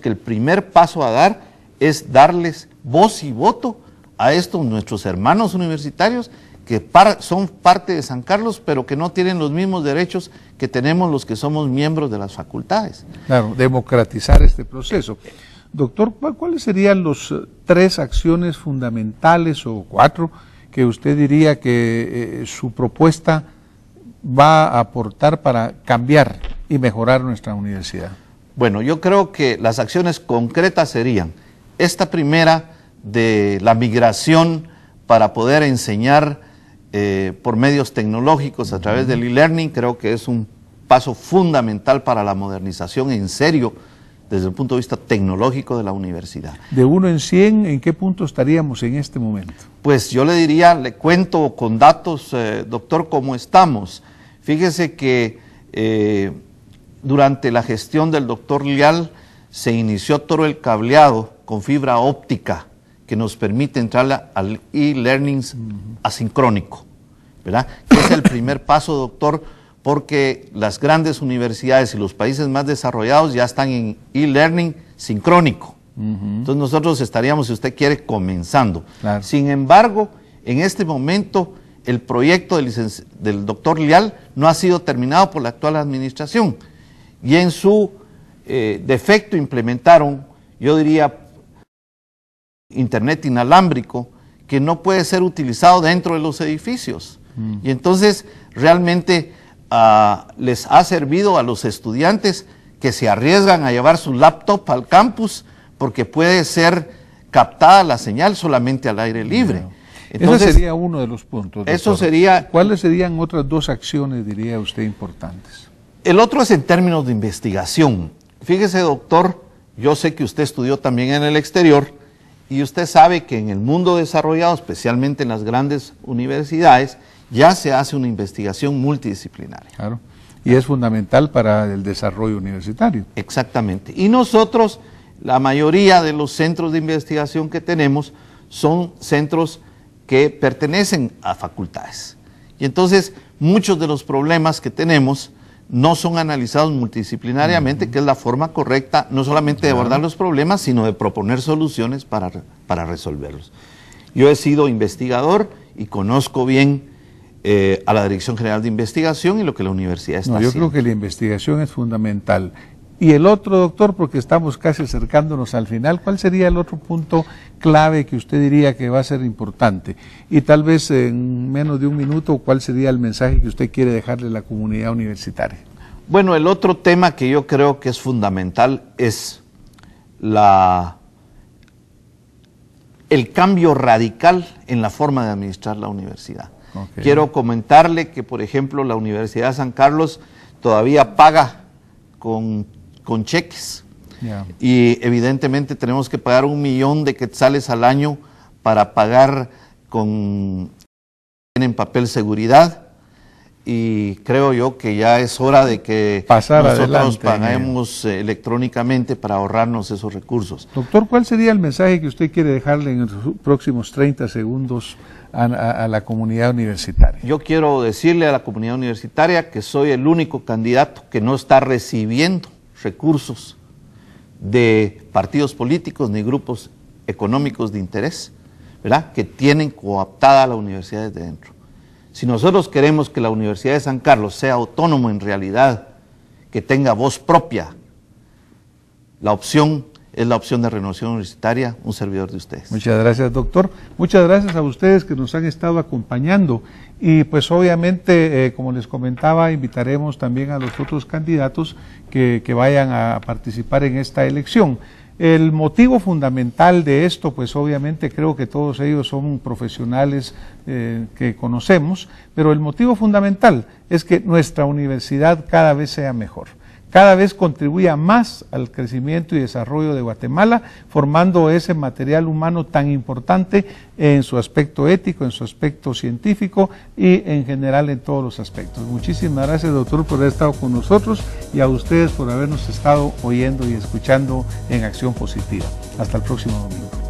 que el primer paso a dar es darles voz y voto a estos nuestros hermanos universitarios que son parte de San Carlos, pero que no tienen los mismos derechos que tenemos los que somos miembros de las facultades. Claro, democratizar este proceso. Doctor, ¿cuáles serían las eh, tres acciones fundamentales o cuatro que usted diría que eh, su propuesta va a aportar para cambiar y mejorar nuestra universidad? Bueno, yo creo que las acciones concretas serían esta primera de la migración para poder enseñar eh, por medios tecnológicos a través del e-learning, creo que es un paso fundamental para la modernización en serio desde el punto de vista tecnológico de la universidad. De uno en 100, ¿en qué punto estaríamos en este momento? Pues yo le diría, le cuento con datos, eh, doctor, cómo estamos. Fíjese que eh, durante la gestión del doctor Lial se inició todo el cableado con fibra óptica que nos permite entrar al e-learning asincrónico, ¿verdad? es el primer paso, doctor, porque las grandes universidades y los países más desarrollados ya están en e-learning sincrónico. Entonces nosotros estaríamos, si usted quiere, comenzando. Sin embargo, en este momento el proyecto del, doctor Lial no ha sido terminado por la actual administración y en su eh, defecto implementaron, yo diría, Internet inalámbrico que no puede ser utilizado dentro de los edificios. Mm. Y entonces realmente ah, les ha servido a los estudiantes que se arriesgan a llevar su laptop al campus porque puede ser captada la señal solamente al aire libre. Ese sería uno de los puntos. Eso sería. ¿Cuáles serían otras dos acciones, diría usted, importantes? El otro es en términos de investigación. Fíjese, doctor, yo sé que usted estudió también en el exterior y usted sabe que en el mundo desarrollado, especialmente en las grandes universidades, ya se hace una investigación multidisciplinaria. Claro. Y es fundamental para el desarrollo universitario. Exactamente. Y nosotros, la mayoría de los centros de investigación que tenemos son centros que pertenecen a facultades. Y entonces, muchos de los problemas que tenemos no son analizados multidisciplinariamente, que es la forma correcta no solamente de abordar los problemas, sino de proponer soluciones para, resolverlos. Yo he sido investigador y conozco bien eh, a la Dirección General de Investigación y lo que la universidad está haciendo. Yo creo que la investigación es fundamental y el otro, doctor, porque estamos casi acercándonos al final, ¿cuál sería el otro punto clave que usted diría que va a ser importante? Y tal vez en menos de un minuto, ¿cuál sería el mensaje que usted quiere dejarle a la comunidad universitaria? Bueno, el otro tema que yo creo que es fundamental es la, el cambio radical en la forma de administrar la universidad. Quiero comentarle que, por ejemplo, la Universidad de San Carlos todavía paga con con cheques. Y evidentemente tenemos que pagar un millón de quetzales al año para pagar con en papel seguridad. Y creo yo que ya es hora de que Pasar nosotros paguemos eh. electrónicamente para ahorrarnos esos recursos. Doctor, ¿cuál sería el mensaje que usted quiere dejarle en los próximos 30 segundos a la comunidad universitaria? Yo quiero decirle a la comunidad universitaria que soy el único candidato que no está recibiendo recursos de partidos políticos ni grupos económicos de interés, ¿verdad? Que tienen coaptada a la universidad desde dentro. Si nosotros queremos que la Universidad de San Carlos sea autónoma en realidad, que tenga voz propia, la opción es la opción de renovación universitaria, un servidor de ustedes. Muchas gracias, doctor. Muchas gracias a ustedes que nos han estado acompañando. Y pues obviamente, eh, como les comentaba, invitaremos también a los otros candidatos que, vayan a participar en esta elección. El motivo fundamental de esto, pues obviamente creo que todos ellos son profesionales eh, que conocemos, pero el motivo fundamental es que nuestra universidad cada vez sea mejor cada vez contribuya más al crecimiento y desarrollo de Guatemala, formando ese material humano tan importante en su aspecto ético, en su aspecto científico y en general en todos los aspectos. Muchísimas gracias, doctor, por haber estado con nosotros y a ustedes por habernos estado oyendo y escuchando en Acción Positiva. Hasta el próximo domingo.